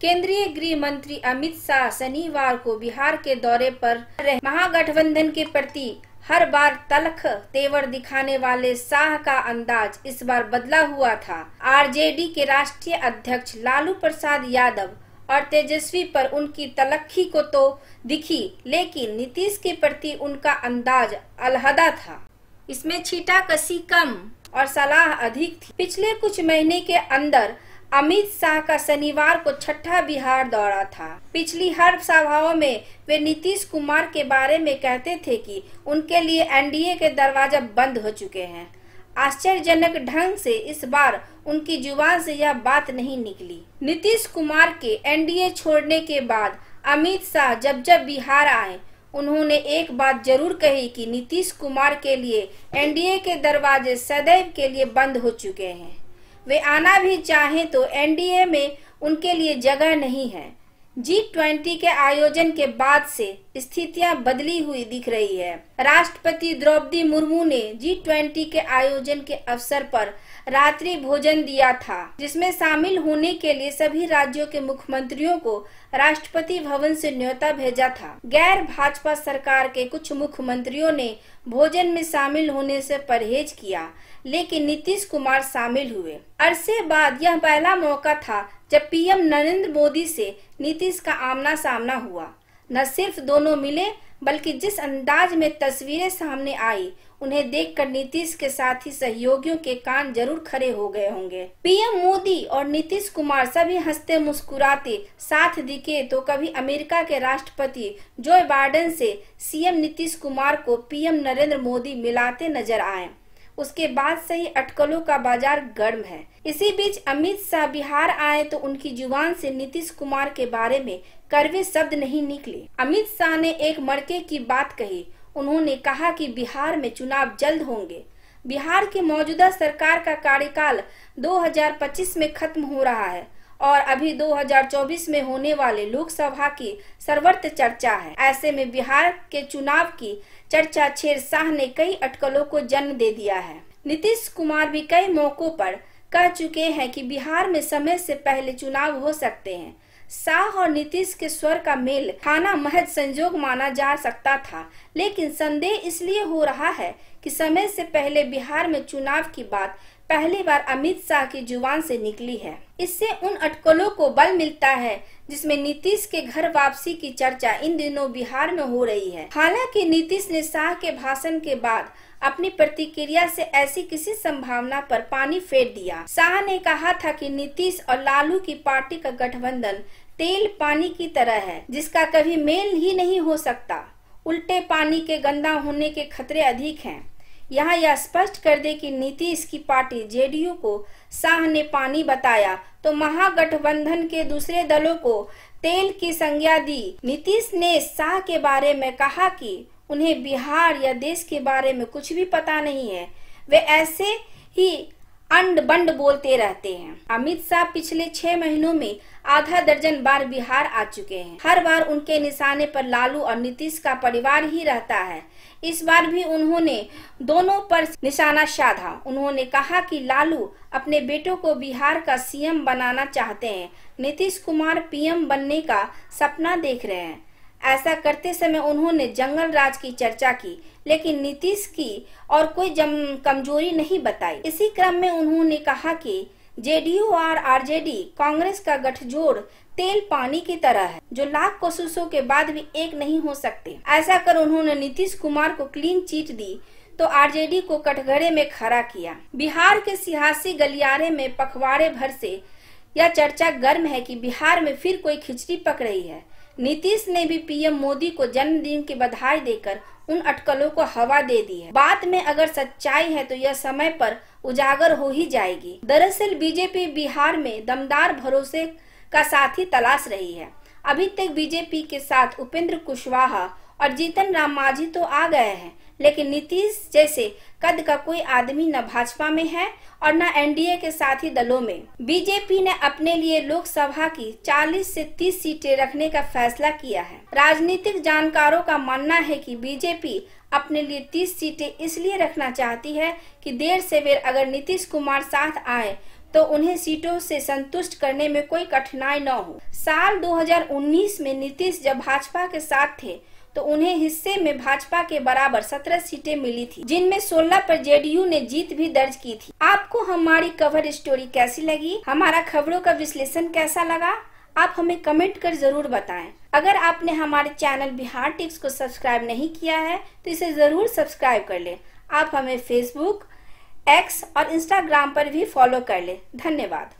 केंद्रीय गृह मंत्री अमित शाह शनिवार को बिहार के दौरे पर रहे महागठबंधन के प्रति हर बार तलख तेवर दिखाने वाले शाह का अंदाज इस बार बदला हुआ था आरजेडी के राष्ट्रीय अध्यक्ष लालू प्रसाद यादव और तेजस्वी पर उनकी तलखी को तो दिखी लेकिन नीतीश के प्रति उनका अंदाज अलहदा था इसमें छीटा कसी कम और सलाह अधिक थी पिछले कुछ महीने के अंदर अमित शाह का शनिवार को छठा बिहार दौरा था पिछली हर सभाओं में वे नीतीश कुमार के बारे में कहते थे कि उनके लिए एनडीए के दरवाजा बंद हो चुके हैं आश्चर्यजनक ढंग से इस बार उनकी जुबान से यह बात नहीं निकली नीतीश कुमार के एनडीए छोड़ने के बाद अमित शाह जब जब बिहार आए उन्होंने एक बात जरूर कही कि नीतीश कुमार के लिए एनडीए के दरवाजे सदैव के लिए बंद हो चुके हैं वे आना भी चाहें तो एनडीए में उनके लिए जगह नहीं है जी ट्वेंटी के आयोजन के बाद से स्थितियां बदली हुई दिख रही है राष्ट्रपति द्रौपदी मुर्मू ने जी ट्वेंटी के आयोजन के अवसर पर रात्रि भोजन दिया था जिसमें शामिल होने के लिए सभी राज्यों के मुख्यमंत्रियों को राष्ट्रपति भवन से न्योता भेजा था गैर भाजपा सरकार के कुछ मुख्यमंत्रियों ने भोजन में शामिल होने से परहेज किया लेकिन नीतीश कुमार शामिल हुए अरसे बाद यह पहला मौका था जब पीएम नरेंद्र मोदी से नीतीश का आमना सामना हुआ न सिर्फ दोनों मिले बल्कि जिस अंदाज में तस्वीरें सामने आई उन्हें देखकर नीतीश के साथ ही सहयोगियों के कान जरूर खड़े हो गए होंगे पीएम मोदी और नीतीश कुमार सभी हंसते मुस्कुराते साथ दिखे तो कभी अमेरिका के राष्ट्रपति जो बाइडेन से सीएम नीतीश कुमार को पीएम नरेंद्र मोदी मिलाते नजर आए उसके बाद से ही अटकलों का बाजार गर्म है इसी बीच अमित शाह बिहार आए तो उनकी जुबान से नीतीश कुमार के बारे में करवे शब्द नहीं निकले अमित शाह ने एक मड़के की बात कही उन्होंने कहा कि बिहार में चुनाव जल्द होंगे बिहार की मौजूदा सरकार का कार्यकाल 2025 में खत्म हो रहा है और अभी 2024 में होने वाले लोकसभा की सर्वत्र चर्चा है ऐसे में बिहार के चुनाव की चर्चा शाह ने कई अटकलों को जन्म दे दिया है नीतीश कुमार भी कई मौकों पर कह चुके हैं कि बिहार में समय से पहले चुनाव हो सकते हैं शाह और नीतीश के स्वर का मेल खाना महज संजोग माना जा सकता था लेकिन संदेह इसलिए हो रहा है कि समय से पहले बिहार में चुनाव की बात पहली बार अमित शाह की जुबान से निकली है इससे उन अटकलों को बल मिलता है जिसमें नीतीश के घर वापसी की चर्चा इन दिनों बिहार में हो रही है हालांकि नीतीश ने शाह के भाषण के बाद अपनी प्रतिक्रिया से ऐसी किसी संभावना पर पानी फेर दिया शाह ने कहा था कि नीतीश और लालू की पार्टी का गठबंधन तेल पानी की तरह है जिसका कभी मेल ही नहीं हो सकता उल्टे पानी के गंदा होने के खतरे अधिक हैं। यहाँ यह स्पष्ट कर दे कि नीतीश की पार्टी जेडीयू को शाह ने पानी बताया तो महागठबंधन के दूसरे दलों को तेल की संज्ञा दी नीतीश ने शाह के बारे में कहा कि उन्हें बिहार या देश के बारे में कुछ भी पता नहीं है वे ऐसे ही अंड बंड बोलते रहते हैं अमित शाह पिछले छह महीनों में आधा दर्जन बार बिहार आ चुके हैं हर बार उनके निशाने पर लालू और नीतीश का परिवार ही रहता है इस बार भी उन्होंने दोनों पर निशाना साधा उन्होंने कहा कि लालू अपने बेटों को बिहार का सीएम बनाना चाहते हैं नीतीश कुमार पीएम बनने का सपना देख रहे हैं ऐसा करते समय उन्होंने जंगल राज की चर्चा की लेकिन नीतीश की और कोई कमजोरी नहीं बताई इसी क्रम में उन्होंने कहा कि जेडीयू और आरजेडी कांग्रेस का गठजोड़ तेल पानी की तरह है जो लाख कोशिशों के बाद भी एक नहीं हो सकते ऐसा कर उन्होंने नीतीश कुमार को क्लीन चीट दी तो आरजेडी को कटघरे में खड़ा किया बिहार के सियासी गलियारे में पखवाड़े भर से यह चर्चा गर्म है कि बिहार में फिर कोई खिचड़ी पक रही है नीतीश ने भी पीएम मोदी को जन्मदिन की बधाई देकर उन अटकलों को हवा दे दी है बात में अगर सच्चाई है तो यह समय पर उजागर हो ही जाएगी दरअसल बीजेपी बिहार में दमदार भरोसे का साथी तलाश रही है अभी तक बीजेपी के साथ उपेंद्र कुशवाहा और जीतन राम मांझी तो आ गए हैं लेकिन नीतीश जैसे कद का कोई आदमी न भाजपा में है और न एनडीए के साथी दलों में बीजेपी ने अपने लिए लोकसभा की 40 से 30 सीटें रखने का फैसला किया है राजनीतिक जानकारों का मानना है कि बीजेपी अपने लिए 30 सीटें इसलिए रखना चाहती है कि देर से वेर अगर नीतीश कुमार साथ आए तो उन्हें सीटों से संतुष्ट करने में कोई कठिनाई न हो साल 2019 में नीतीश जब भाजपा के साथ थे तो उन्हें हिस्से में भाजपा के बराबर 17 सीटें मिली थी जिनमें 16 पर जेडीयू ने जीत भी दर्ज की थी आपको हमारी कवर स्टोरी कैसी लगी हमारा खबरों का विश्लेषण कैसा लगा आप हमें कमेंट कर जरूर बताएं। अगर आपने हमारे चैनल बिहार टिप्स को सब्सक्राइब नहीं किया है तो इसे जरूर सब्सक्राइब कर लें। आप हमें फेसबुक एक्स और इंस्टाग्राम पर भी फॉलो कर लें धन्यवाद